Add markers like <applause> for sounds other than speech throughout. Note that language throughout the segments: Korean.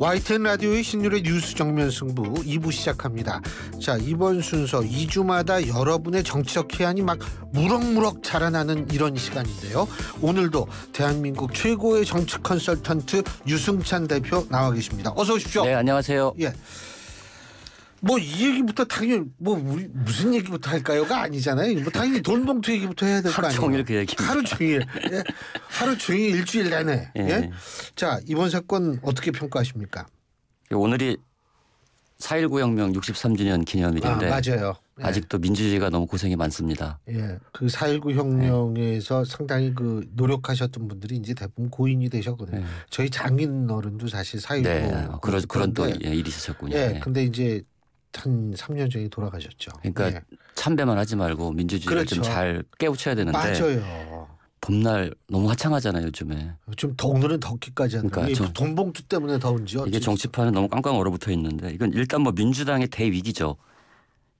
와이텐 라디오의 신율의 뉴스 정면 승부 2부 시작합니다. 자, 이번 순서 2주마다 여러분의 정치적 해안이 막 무럭무럭 자라나는 이런 시간인데요. 오늘도 대한민국 최고의 정치 컨설턴트 유승찬 대표 나와 계십니다. 어서 오십시오. 네, 안녕하세요. 예. 뭐이 얘기부터 당연히 뭐 우리 무슨 얘기부터 할까요가 아니잖아요. 뭐 당연히 돈봉투 얘기부터 해야 될 거 아니에요. 하루 종일 그 얘기. 하루 종일. 예. 하루 종일 일주일 내내. 예. 예. 자 이번 사건 어떻게 평가하십니까? 오늘이 4.19 혁명 63주년 기념일인데 아, 맞아요. 예. 아직도 민주주의가 너무 고생이 많습니다. 예, 그4.19 혁명에서 예. 상당히 그 노력하셨던 분들이 이제 대부분 고인이 되셨거든요. 예. 저희 장인 어른도 사실 4.19 네, 그런 그런 또 예, 일이 있으셨군요 예, 네. 근데 이제 한 3년 전에 돌아가셨죠. 그러니까 네. 참배만 하지 말고 민주주의를 그렇죠. 좀잘 깨우쳐야 되는데 맞아요. 봄날 너무 화창하잖아요 요즘에. 그러니까 좀 오늘은 덥기까지 하는. 그러니까 돈봉투 때문에 더운지요. 이게 정치판은 너무 깡깡 얼어붙어 있는데 이건 일단 뭐 민주당의 대위기죠.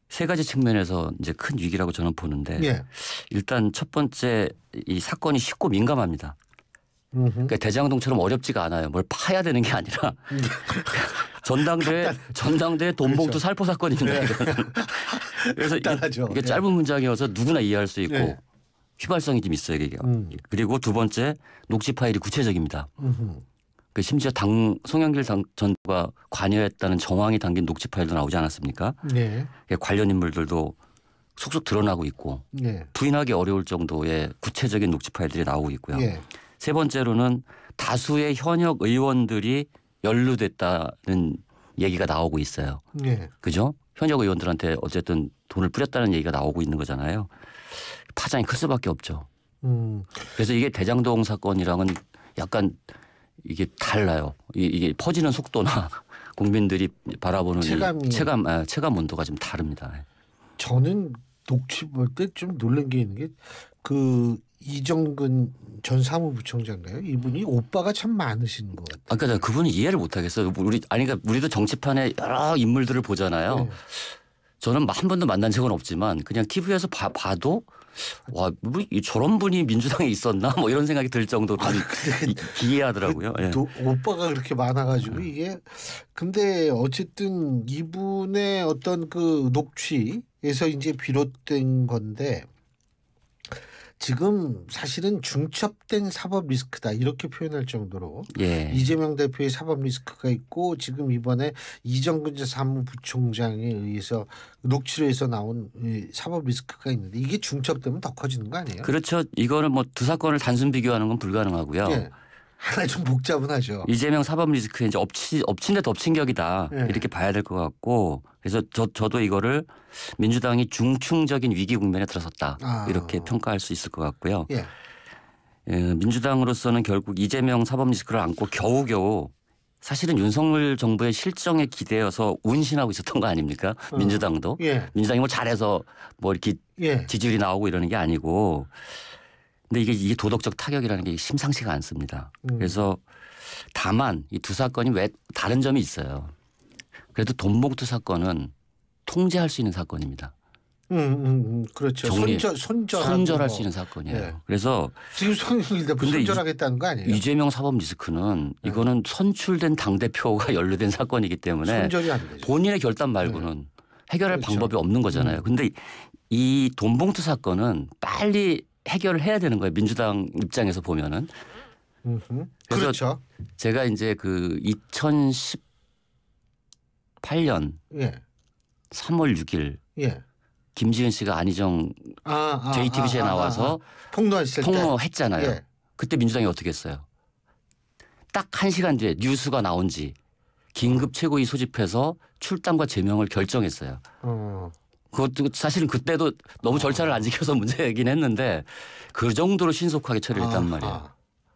세 가지 측면에서 이제 큰 위기라고 저는 보는데 예. 일단 첫 번째 이 사건이 쉽고 민감합니다. 그러니까 대장동처럼 어렵지가 않아요. 뭘 파야 되는 게 아니라 <laughs> 전당대 간 전당대 돈봉투 그렇죠. 살포 사건입니다. 네. <laughs> 그래서 간단하죠. 이게 네. 짧은 문장이어서 누구나 이해할 수 있고 네. 휘발성이 좀 있어요 이게. 음. 그리고 두 번째 녹취 파일이 구체적입니다. 그 심지어 당 송영길 당, 전부가 관여했다는 정황이 담긴 녹취 파일도 나오지 않았습니까? 네. 관련 인물들도 속속 드러나고 있고 네. 부인하기 어려울 정도의 구체적인 녹취 파일들이 나오고 있고요. 네. 세 번째로는 다수의 현역 의원들이 연루됐다는 얘기가 나오고 있어요. 네. 그죠? 현역 의원들한테 어쨌든 돈을 뿌렸다는 얘기가 나오고 있는 거잖아요. 파장이 클 수밖에 없죠. 음. 그래서 이게 대장동 사건이랑은 약간 이게 달라요. 이, 게 퍼지는 속도나 <laughs> 국민들이 바라보는 체감이... 예. 체감 아, 체감 온도가 좀 다릅니다. 저는 녹취 볼 때 좀 놀란 게 있는 게그 이정근 전 사무부총장가요? 이분이 음. 오빠가 참 많으신 것 같아요. 아까 그러니까 그분이 이해를 못 하겠어요. 뭐 우리 아니 그러니까 우리도 정치판에 여러 인물들을 보잖아요. 네. 저는 한 번도 만난 적은 없지만 그냥 TV에서 봐, 봐도 와, 뭐 저런 분이 민주당에 있었나 뭐 이런 생각이 들 정도로 아, 기이하더라고요. 그, 예. 오빠가 그렇게 많아가지고 음. 이게 근데 어쨌든 이분의 어떤 그 녹취에서 이제 비롯된 건데 지금 사실은 중첩된 사법 리스크다 이렇게 표현할 정도로 예. 이재명 대표의 사법 리스크가 있고 지금 이번에 이정근 사무부총장에 의해서 녹취로해서 나온 사법 리스크가 있는데 이게 중첩되면 더 커지는 거 아니에요? 그렇죠. 이거는 뭐 두 사건을 단순 비교하는 건 불가능하고요. 예. 하나 좀 복잡은하죠. 이재명 사법 리스크 이제 엎치 엎친 데 덮친 격이다 네. 이렇게 봐야 될 것 같고 그래서 저 저도 이거를 민주당이 중충적인 위기 국면에 들어섰다 아. 이렇게 평가할 수 있을 것 같고요. 예. 예, 민주당으로서는 결국 이재명 사법 리스크를 안고 겨우겨우 사실은 윤석열 정부의 실정에 기대어서 운신하고 있었던 거 아닙니까? 어. 민주당도. 예. 민주당이 뭐 잘해서 뭐 이렇게 예. 지지율이 나오고 이러는 게 아니고 근데 이게, 이게 도덕적 타격이라는 게 심상치가 않습니다. 음. 그래서 다만 이 두 사건이 왜 다른 점이 있어요. 그래도 돈봉투 사건은 통제할 수 있는 사건입니다. 음, 음, 음, 음. 그렇죠. 정리, 손절, 손절 손절할 수 뭐. 있는 사건이에요. 네. 그래서 지금 손인데 손절하겠다는 거 아니에요? 이재명 사법 리스크는 네. 이거는 선출된 당 대표가 <laughs> 연루된 사건이기 때문에 본인의 결단 말고는 네. 해결할 그렇죠. 방법이 없는 거잖아요. 음. 근데 이 돈봉투 사건은 빨리 해결을 해야 되는 거예요. 민주당 입장에서 보면은. 그래서 그렇죠. 제가 이제 그 2018년 예. 3월 6일 예. 김지은 씨가 안희정 아, 아, 아 JTBC에 아, 아, 아, 나와서 폭로했을 폭로했잖아요. 예. 그때 민주당이 어떻게 했어요? 딱 한 시간 뒤에 뉴스가 나온지 긴급 최고위 소집해서 출당과 제명을 결정했어요. 어. 그것도 사실은 그때도 너무 절차를 안 지켜서 문제이긴 했는데 그 정도로 신속하게 처리했단 말이에요.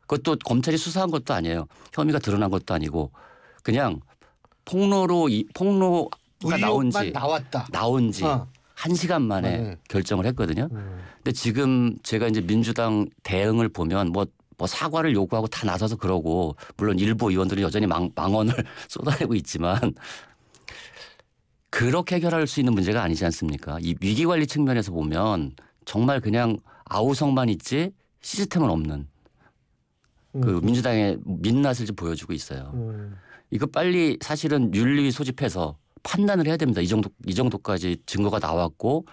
그것도 검찰이 수사한 것도 아니에요. 혐의가 드러난 것도 아니고 그냥 폭로로 이, 폭로가 나온지 나왔다. 나온지 어. 한 시간 만에 네. 결정을 했거든요. 음. 근데 지금 제가 이제 민주당 대응을 보면 뭐, 뭐 사과를 요구하고 다 나서서 그러고 물론 일부 의원들은 여전히 망, 망언을 <laughs> 쏟아내고 있지만 그렇게 해결할 수 있는 문제가 아니지 않습니까? 이 위기 관리 측면에서 보면 정말 그냥 아우성만 있지 시스템은 없는 그 음. 민주당의 민낯을 좀 보여주고 있어요. 음. 이거 빨리 사실은 윤리 소집해서 판단을 해야 됩니다. 이 정도 이 정도까지 증거가 나왔고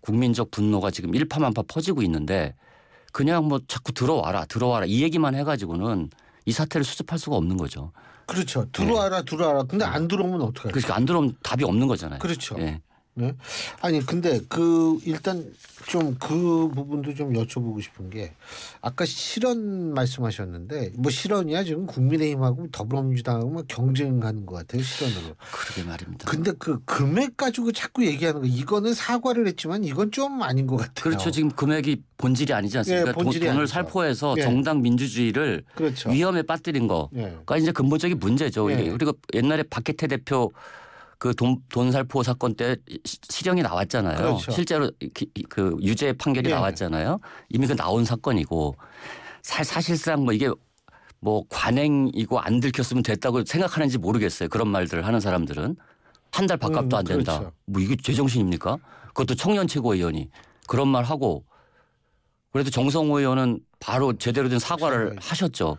국민적 분노가 지금 일파만파 퍼지고 있는데 그냥 뭐 자꾸 들어와라 들어와라 이 얘기만 해가지고는 이 사태를 수습할 수가 없는 거죠. 그렇죠. 네. 들어와라 들어와라. 근데 네. 안 들어오면 어떡해요? 그러니까 안 들어오면 답이 없는 거잖아요. 그렇죠. 예. 네? 아니 근데 그 일단 좀 그 부분도 좀 여쭤보고 싶은 게 아까 실언 말씀하셨는데 뭐 실언이야 지금 국민의힘하고 더불어민주당하고 경쟁하는 것 같아요 실언으로. 그러게 말입니다. 근데 그 금액 가지고 자꾸 얘기하는 거 이거는 사과를 했지만 이건 좀 아닌 것 같아요. 그렇죠 지금 금액이 본질이 아니지 예, 않습니까? 예, 본질이 돈을 아니죠. 살포해서 예. 정당 민주주의를 그렇죠. 위험에 빠뜨린 거가 그러 예. 그러니까 이제 근본적인 문제죠. 예. 우리가 옛날에 박해태 대표 그돈 돈살포 사건 때 실형이 나왔잖아요. 그렇죠. 실제로 기, 그 유죄 판결이 네. 나왔잖아요. 이미 그 나온 사건이고 사, 사실상 뭐 이게 뭐 관행이고 안 들켰으면 됐다고 생각하는지 모르겠어요. 그런 말들을 하는 사람들은 한 달 밥값도 음, 안 된다. 음, 그렇죠. 뭐 이게 제정신입니까? 그것도 청년 최고위원이 그런 말 하고 그래도 정성호 의원은 바로 제대로 된 사과를 네. 하셨죠.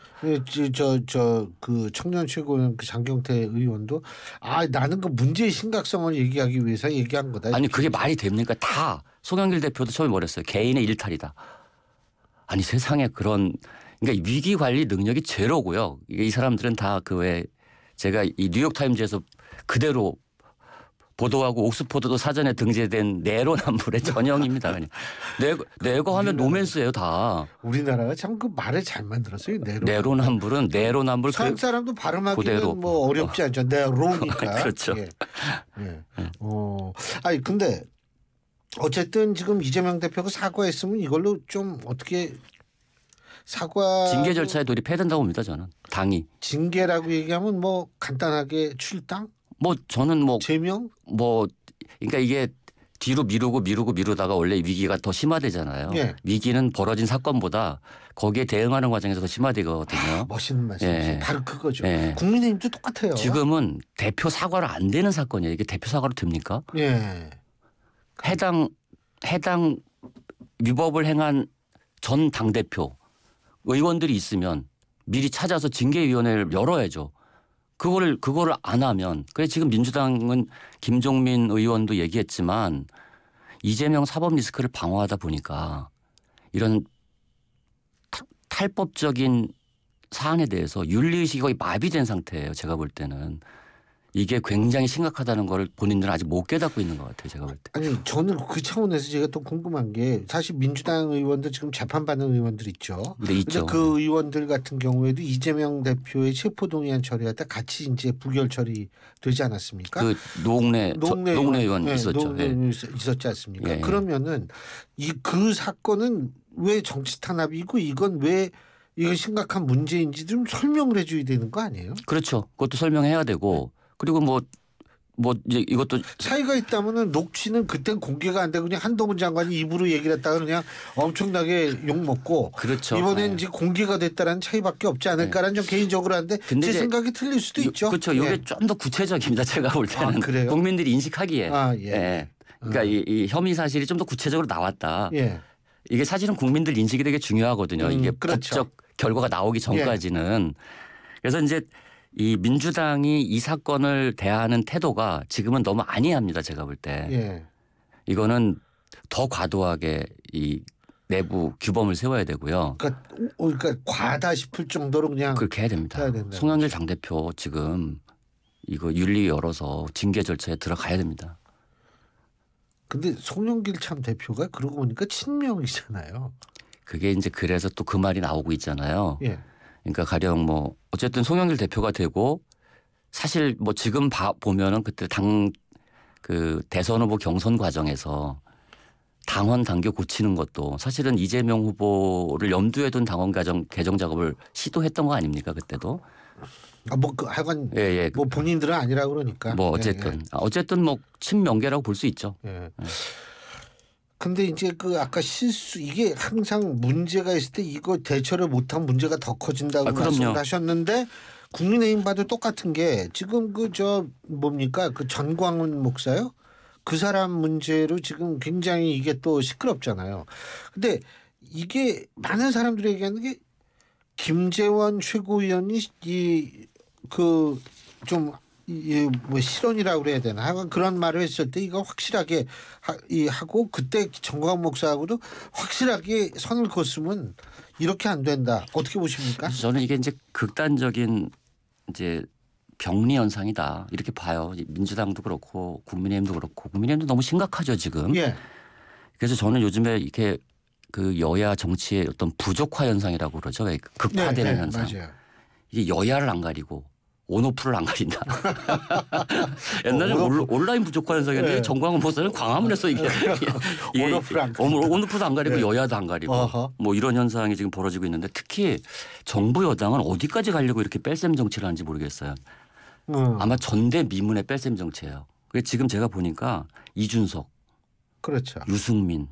저저 예, 그 청년 최고위그 장경태 의원도 아 나는 그 문제의 심각성을 얘기하기 위해서 얘기한 거다. 아니 그게 말이 됩니까? 다 송영길 대표도 처음에 뭐랬어요. 개인의 일탈이다. 아니 세상에 그런 그러니까 위기 관리 능력이 제로고요. 이 사람들은 다 그 왜 제가 이 뉴욕 타임즈에서 그대로 보도하고 옥스포드도 사전에 등재된 내로남불의 <laughs> 전형입니다. 그냥. 뇌거, 뇌거 하면 노맨스예요 다. 우리나라가 참 그 말을 잘 만들었어요. 내로. 내로남불은 내로남불. 서 그 사람도 발음하기는 뭐 어렵지 않죠. 내로니까. <laughs> 그렇죠. 예. 예. 예. 어. 아니 근데 어쨌든 지금 이재명 대표가 사과했으면 이걸로 좀 어떻게 사과 징계 절차에 돌입해야 된다고 봅니다 저는 당이 징계라고 얘기하면 뭐 간단하게 출당 뭐 저는 뭐 제명 뭐 그러니까 이게 뒤로 미루고 미루고 미루다가 원래 위기가 더 심화되잖아요. 예. 위기는 벌어진 사건보다 거기에 대응하는 과정에서 더 심화되거든요. 아, 멋있는 말씀 예. 바로 그거죠. 예. 국민의힘도 똑같아요. 지금은 대표 사과를 안 되는 사건이에요. 이게 대표 사과로 됩니까? 예. 해당 해당 위법을 행한 전 당 대표 의원들이 있으면 미리 찾아서 징계위원회를 열어야죠. 그거를 그거를 안 하면 그래 지금 민주당은 김종민 의원도 얘기했지만 이재명 사법 리스크를 방어하다 보니까 이런 탈법적인 사안에 대해서 윤리의식이 거의 마비된 상태예요. 제가 볼 때는. 이게 굉장히 심각하다는 걸 본인들은 아직 못 깨닫고 있는 것 같아요. 제가 볼 때. 아니 저는 그 차원에서 제가 또 궁금한 게 사실 민주당 의원들 지금 재판받는 의원들 있죠. 네, 있죠. 그 의원들 같은 경우에도 이재명 대표의 체포동의안 처리할 때 같이 이제 부결 처리 되지 않았습니까? 그 노웅래 노웅래 의원, 의원 네, 있었죠. 노웅래 네. 예. 있었지 않습니까? 네. 그러면은 이 그 사건은 왜 정치 탄압이고 이건 왜 이거 심각한 문제인지 좀 설명을 해줘야 되는 거 아니에요? 그렇죠. 그것도 설명해야 되고 그리고 뭐뭐 뭐, 이제 이것도 차이가 있다면은 녹취는 그땐 공개가 안 되고 그냥 한동훈 장관이 입으로 얘기를 했다가 그냥 엄청나게 욕 먹고 그렇죠. 이번엔 네. 이제 공개가 됐다라는 차이밖에 없지 않을까라는 네. 좀 개인적으로 한데 제 생각이 틀릴 수도 요, 있죠. 그렇죠. 이게 네. 예. 좀더 구체적입니다. 제가 볼 때는 아, 국민들이 인식하기에 아, 예. 예. 그러니까 음. 이, 이, 혐의 사실이 좀 더 구체적으로 나왔다. 예. 이게 사실은 국민들 인식이 되게 중요하거든요. 음, 이게 그렇죠. 법적 결과가 나오기 전까지는 예. 그래서 이제 이 민주당이 이 사건을 대하는 태도가 지금은 너무 아니합니다. 제가 볼 때. 예. 이거는 더 과도하게 이 내부 규범을 세워야 되고요. 그러니까, 어, 그러니까 과다 싶을 정도로 그냥 그렇게 해야 됩니다. 송영길 당대표 지금 이거 윤리 열어서 징계 절차에 들어가야 됩니다. 근데 송영길 참 대표가 그러고 보니까 친명이잖아요. 그게 이제 그래서 또 그 말이 나오고 있잖아요. 예. 그러니까 가령 뭐 어쨌든 송영길 대표가 되고 사실 뭐 지금 봐 보면은 그때 당 그 대선 후보 경선 과정에서 당원 당규 고치는 것도 사실은 이재명 후보를 염두에 둔 당원 개정 개정 작업을 시도했던 거 아닙니까 그때도 아 뭐 그 하여 예, 예. 뭐 본인들은 아니라 그러니까 뭐 어쨌든 예, 예. 아, 어쨌든 뭐 친명계라고 볼 수 있죠. 예. 예. 근데 이제 그 아까 실수 이게 항상 문제가 있을 때 이거 대처를 못한 문제가 더 커진다고 아, 말씀하셨는데 국민의힘 봐도 똑같은 게 지금 그 저 뭡니까 그 전광훈 목사요 그 사람 문제로 지금 굉장히 이게 또 시끄럽잖아요. 근데 이게 많은 사람들에게하는게 김재원 최고위원이 이그좀 이뭐 실언이라고 그래야 되나 하여간 그런 말을 했을 때 이거 확실하게 하, 이 하고 그때 정광 목사하고도 확실하게 선을 그었으면 이렇게 안 된다 어떻게 보십니까? 저는 이게 이제 극단적인 이제 병리 현상이다 이렇게 봐요 민주당도 그렇고 국민의힘도 그렇고 국민의힘도 너무 심각하죠 지금. 예. 그래서 저는 요즘에 이렇게 그 여야 정치의 어떤 부족화 현상이라고 그러죠 네, 극화되는 네, 네, 현상. 맞아요. 이게 여야를 안 가리고 온오프를 안 가린다. <laughs> 옛날에 어, 온라인부족하현상이었데 네. 정광훈 목사는 광화문에 서 이게, <laughs> 이게 온오프를 안 가린다. 어, 뭐 도안 가리고 네. 여야도 안 가리고 어허. 뭐 이런 현상이 지금 벌어지고 있는데 특히 정부 여당은 어디까지 가려고 이렇게 뺄셈 정치를 하는지 모르겠어요. 음. 아마 전대 미문의 뺄셈 정치예요. 그게 지금 제가 보니까 이준석, 그렇죠. 유승민,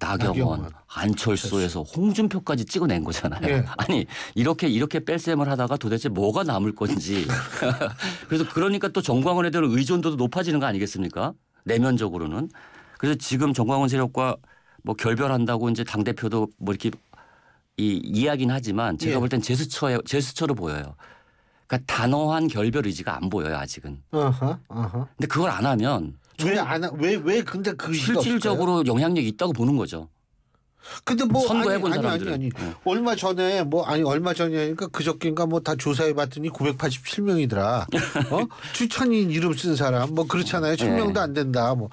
나경원, 나경원. 안철수에서 홍준표까지 찍어낸 거잖아요. 네. <laughs> 아니 이렇게 이렇게 뺄셈을 하다가 도대체 뭐가 남을 건지. <laughs> <laughs> 그래서 그러니까 또 정광훈에 대한 의존도도 높아지는 거 아니겠습니까? 내면적으로는. 그래서 지금 정광훈 세력과 뭐 결별한다고 이제 당 대표도 뭐 이렇게 이 이야기는 하지만 제가 예. 볼땐 제스처에 제스처로 보여요. 그러니까 단호한 결별 의지가 안 보여요 아직은. 아하, 아하. 근데 그걸 안 하면 왜안왜왜 왜 근데 그 실질적으로 영향력이 있다고 보는 거죠. 근데 뭐 선거해 아니, 본 아니, 사람들은 아니, 아니. 어. 얼마 전에 뭐 아니 얼마 전이니까 그저께인가 뭐 다 조사해 봤더니 987명이더라. 어? <laughs> 추천인 이름 쓴 사람 뭐 그렇잖아요. 1000명도 안 된다. 뭐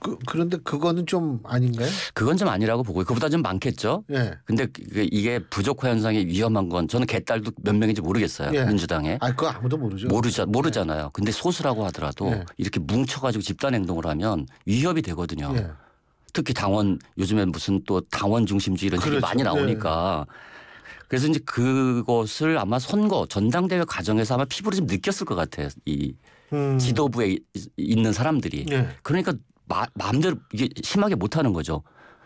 그, 그런데 그거는 좀 아닌가요? 그건 좀 아니라고 보고요. 그보다 좀 많겠죠. 예. 근데 그, 이게 부족화 현상이 위험한 건 저는 개딸도 몇 명인지 모르겠어요. 예. 민주당에. 아, 그거 아무도 모르죠. 모르자, 예. 모르잖아요. 예. 근데 소수라고 하더라도 예. 이렇게 뭉쳐가지고 집단 행동을 하면 위협이 되거든요. 예. 특히 당원 요즘에 무슨 또 당원 중심주의 이런 그렇죠. 얘기 많이 나오니까 예. 그래서 이제 그것을 아마 선거 전당대회 과정에서 아마 피부로 좀 느꼈을 것 같아요. 이 음. 지도부에 있는 사람들이. 그러니까 마, 마음대로 이게 심하게 못하는 거죠.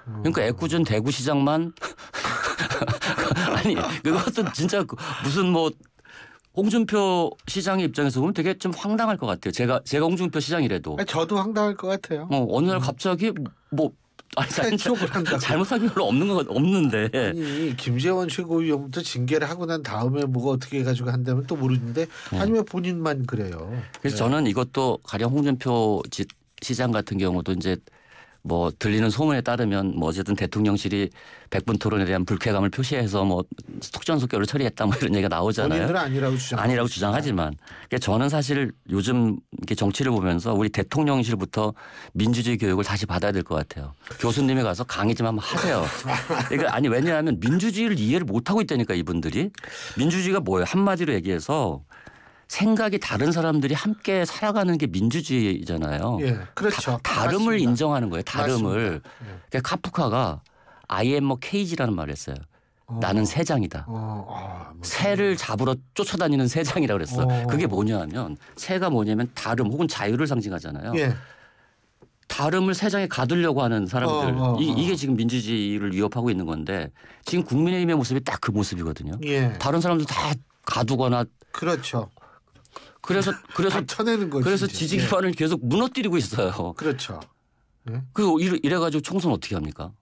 그러니까 음. 애꿎은 대구시장만 <laughs> 아니 그것도 진짜 그 무슨 뭐 홍준표 시장의 입장에서 보면 되게 좀 황당할 것 같아요. 제가 제가 홍준표 시장이라도 저도 황당할 것 같아요. 어, 어느 날 음. 갑자기 뭐 아니, 네, <laughs> 잘못한 게 별로 없는 건 없는데. 아니 김재원 최고위원부터 징계를 하고 난 다음에 뭐가 어떻게 해가지고 한다면 또 모르는데 아니면 네. 본인만 그래요. 그래서 네. 저는 이것도 가령 홍준표 짓 시장 같은 경우도 이제 뭐 들리는 소문에 따르면 뭐 어쨌든 대통령실이 백분 토론에 대한 불쾌감을 표시해서 뭐속전속결을 처리했다 뭐 이런 얘기가 나오잖아요. 본인들은 아니라고 주장. 아니라고 주장하지만 그러니까 저는 사실 요즘 이렇게 정치를 보면서 우리 대통령실부터 민주주의 교육을 다시 받아야 될 것 같아요. 교수님이 가서 강의 좀 한번 하세요. 그러니까 아니 왜냐하면 민주주의를 이해를 못 하고 있다니까 이분들이 민주주의가 뭐예요 한마디로 얘기해서 생각이 다른 사람들이 함께 살아가는 게 민주주의잖아요. 예, 그렇죠. 다, 름을 맞습니다. 인정하는 거예요. 다름을. 예. 그러니까 카프카가 I am a cage라는 말을 했어요. 어. 나는 새장이다. 어, 어, 새를 잡으러 쫓아다니는 새장이라고 그랬어. 어. 그게 뭐냐면 새가 뭐냐면 다름 혹은 자유를 상징하잖아요. 예. 다름을 새장에 가두려고 하는 사람들 어, 어, 이, 게 지금 민주주의를 위협하고 있는 건데 지금 국민의힘의 모습이 딱 그 모습이거든요. 예. 다른 사람들 다 가두거나 그렇죠. 그래서 그래서 쳐내는 거지. 그래서 지지기반을 예. 계속 무너뜨리고 있어요. 그렇죠. 예? 그 이래, 가지고 총선 어떻게 합니까?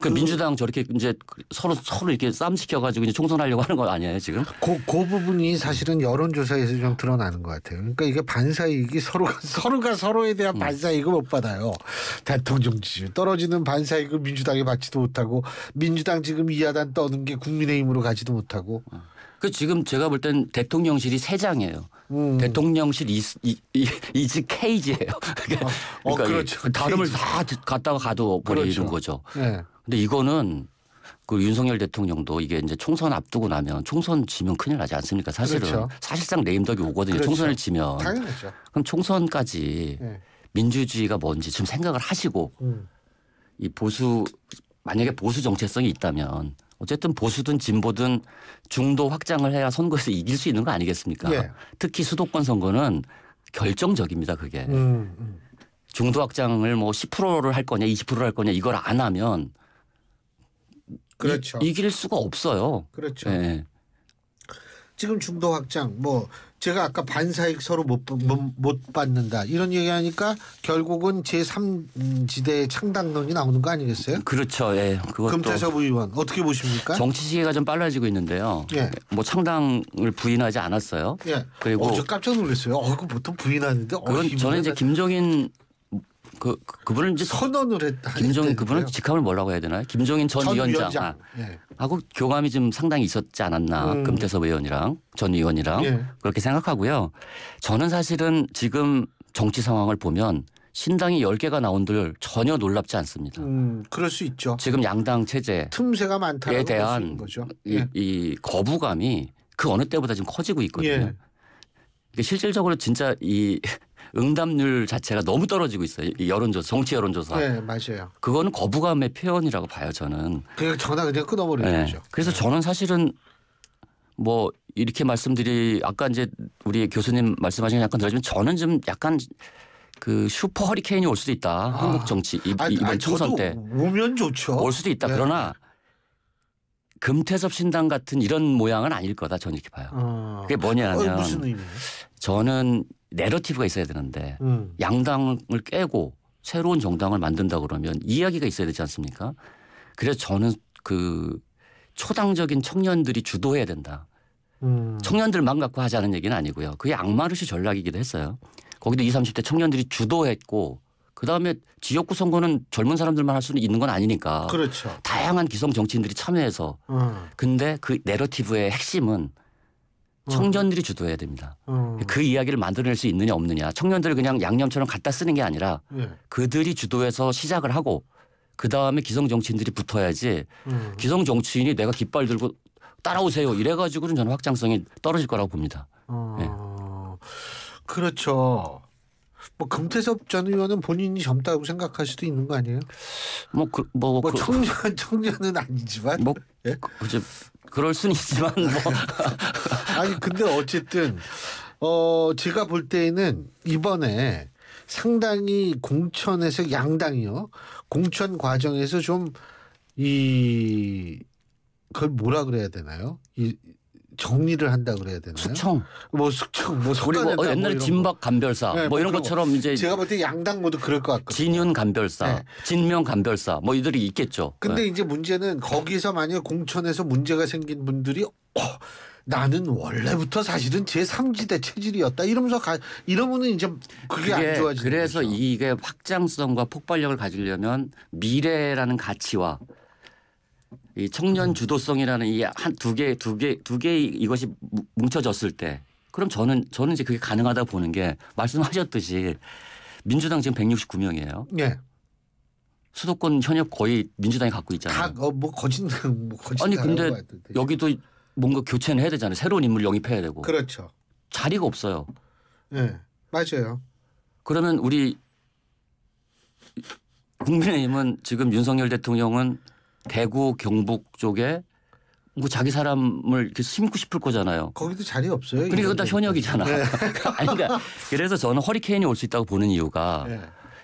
그, 그 민주당 저렇게 이제 서로 서로 이렇게 쌈 시켜가지고 이제 총선하려고 하는 거 아니에요 지금? 그, 그 부분이 사실은 여론조사에서 좀 드러나는 것 같아요. 그러니까 이게 반사이익이 서로가 <laughs> 서로가 서로에 대한 음. 반사이익을 못 받아요. 대통령 지지 떨어지는 반사이익을 민주당에 받지도 못하고 민주당 지금 이하단 떠는 게 국민의힘으로 가지도 못하고. 음. 그 지금 제가 볼 땐 대통령실이 세 장이에요. 음. 대통령실 이즈 케이지예요. <laughs> 그러니까, 아, 어, 그러니까 그렇죠 그 다름을 케이지. 다갔다가 가도 보내주는 그렇죠. 거죠. 네. 근데 이거는 그 윤석열 대통령도 이게 이제 총선 앞두고 나면 총선 지면 큰일 나지 않습니까? 사실은 그렇죠. 사실상 레임덕이 오거든요. 그렇죠. 총선을 지면 당연하죠. 그럼 총선까지 네. 민주주의가 뭔지 좀 생각을 하시고 음. 이 보수 만약에 보수 정체성이 있다면 어쨌든 보수든 진보든 중도 확장을 해야 선거에서 이길 수 있는 거 아니겠습니까? 예. 특히 수도권 선거는 결정적입니다. 그게 음, 음. 중도 확장을 뭐 10%를 할 거냐, 20%를 할 거냐 이걸 안 하면 그렇죠. 이, 길 수가 없어요. 그렇죠. 예. 지금 중도 확장 뭐 제가 아까 반사익 서로 못, 못, 못 받는다 이런 얘기하니까 결국은 제3지대의 창당론이 나오는 거 아니겠어요? 그렇죠. 예. 그것도 금태섭 의원 어떻게 보십니까? 정치 시계가 좀 빨라지고 있는데요. 예. 뭐 창당을 부인하지 않았어요. 예. 그리고 어, 저 깜짝 놀랐어요. 어, 그 보통 부인하는데. 그건 어, 저는 이제 김종인 그, 그 그분은 이제 선언을 했다. 김종인 그분은 직함을 뭐라고 해야 되나요? 김종인 전, 전 위원장. 위원장. 아. 예. 하고 교감이 좀 상당히 있었지 않았나 음. 금태섭 의원이랑 전 의원이랑 예. 그렇게 생각하고요. 저는 사실은 지금 정치 상황을 보면 신당이 열개가 나온들 전혀 놀랍지 않습니다. 음, 그럴 수 있죠. 지금 양당 체제 틈새가 많다에 대한 이, 예. 이 거부감이 그 어느 때보다 지금 커지고 있거든요. 예. 그러니까 실질적으로 진짜 이 <laughs> 응답률 자체가 너무 떨어지고 있어요. 이 여론조사, 정치 여론조사. 네, 맞아요. 그거는 거부감의 표현이라고 봐요, 저는. 그냥 전화 그냥 끊어버리죠. 네. 그래서 네. 저는 사실은 뭐 이렇게 말씀드리 아까 이제 우리 교수님 말씀하신 게 약간 들었지면 저는 좀 약간 그 슈퍼 허리케인이 올 수도 있다. 아. 한국 정치 이, 아, 이번 아, 총선 때 오면 좋죠. 올 수도 있다. 네. 그러나 금태섭 신당 같은 이런 모양은 아닐 거다 저는 이렇게 봐요. 어. 그게 뭐냐면 어, 무슨 의미예요? 저는 내러티브가 있어야 되는데 음. 양당을 깨고 새로운 정당을 만든다 그러면 이야기가 있어야 되지 않습니까? 그래서 저는 그 초당적인 청년들이 주도해야 된다. 음. 청년들만 갖고 하자는 얘기는 아니고요. 그게 악마르시 전략이기도 했어요. 거기도 20, 30대 청년들이 주도했고 그다음에 지역구 선거는 젊은 사람들만 할 수는 있는 건 아니니까. 그렇죠. 다양한 기성 정치인들이 참여해서. 음. 근데 그 내러티브의 핵심은 청년들이 주도해야 됩니다. 음. 그 이야기를 만들어낼 수 있느냐 없느냐. 청년들을 그냥 양념처럼 갖다 쓰는 게 아니라 예. 그들이 주도해서 시작을 하고 그 다음에 기성 정치인들이 붙어야지 음. 기성 정치인이 내가 깃발 들고 따라오세요 이래가지고는 저는 확장성이 떨어질 거라고 봅니다. 어... 예. 그렇죠. 뭐 금태섭 전 의원은 본인이 젊다고 생각할 수도 있는 거 아니에요? 뭐 그뭐 그, 뭐, 뭐 그, 청년 청년은 아니지만 뭐 예? 그저 그 그럴 순 있지만 뭐. <laughs> 아니 근데 어쨌든 어 제가 볼 때에는 이번에 상당히 공천에서 양당이요 공천 과정에서 좀 이 그걸 뭐라 그래야 되나요? 이 정리를 한다 그래야 되나요? 숙청. 뭐 숙청, 뭐그리뭐 어, 옛날 진박 간별사 네, 뭐, 이런 것처럼 이제 제가 볼 때 양당 모두 그럴 것 같거든요. 진윤 간별사, 네. 진명 간별사 뭐 이들이 있겠죠. 근데 네. 이제 문제는 거기서 만약 공천에서 문제가 생긴 분들이 어, 나는 원래부터 사실은 제 3지대 체질이었다 이러면서 가, 이러면은 이제 그게, 그게 안 좋아지는 그래서 거죠. 이게 확장성과 폭발력을 가지려면 미래라는 가치와 이 청년 음. 주도성이라는 이 한 두 개 두 개 두 개 이것이 뭉쳐졌을 때 그럼 저는 저는 이제 그게 가능하다 보는 게 말씀하셨듯이 민주당 지금 169명이에요. 예. 수도권 현역 거의 민주당이 갖고 있잖아요. 다뭐 거친 어, 뭐 거친 <laughs> 뭐 아니 근데 예. 여기도 뭔가 교체는 해야 되잖아요. 새로운 인물 영입해야 되고. 그렇죠. 자리가 없어요. 예. 네, 맞아요. 그러면 우리 국민의힘은 지금 윤석열 대통령은 대구 경북 쪽에 뭐 자기 사람을 이렇게 심고 싶을 거잖아요. 거기도 자리 없어요. 그러니까 다 현역이잖아. 네. 아니, <laughs> 그러니까 그래서 저는 허리케인이 올 수 있다고 보는 이유가 네.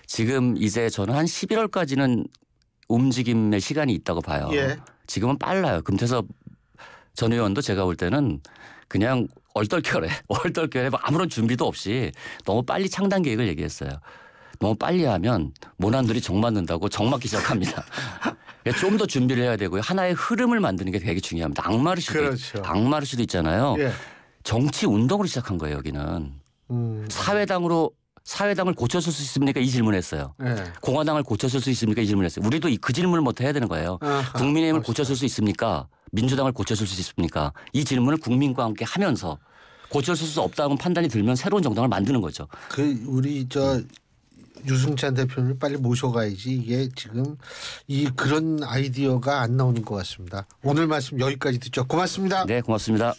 지금 이제 저는 한 11월까지는 움직임의 시간이 있다고 봐요. 예. 지금은 빨라요. 금태섭 전 의원도 제가 볼 때는 그냥 얼떨결에 <laughs> 얼떨결에 뭐 아무런 준비도 없이 너무 빨리 창단 계획을 얘기했어요. 너무 빨리 하면 모난들이 정 맞는다고 정 맞기 시작합니다. <laughs> 그러니까 좀더 준비를 해야 되고요. 하나의 흐름을 만드는 게 되게 중요합니다. 악마를 수도 그렇죠. 악마를 수도 있잖아요. 예. 정치 운동으로 시작한 거예요. 여기는 음. 사회당으로 사회당을 고쳐을수 있습니까? 이 질문했어요. 네. 예. 공화당을 고쳐을수 있습니까? 이 질문했어요. 우리도 그 질문을 못 해야 되는 거예요. 아하, 국민의힘을 멋있다. 고쳐을수 있습니까? 민주당을 고쳐을수 있습니까? 이 질문을 국민과 함께 하면서 고쳐을수 없다는 판단이 들면 새로운 정당을 만드는 거죠. 그 우리 저 유승찬 대표님을 빨리 모셔가야지 이게 지금 이 그런 아이디어가 안 나오는 것 같습니다. 오늘 말씀 여기까지 듣죠. 고맙습니다. 네, 고맙습니다.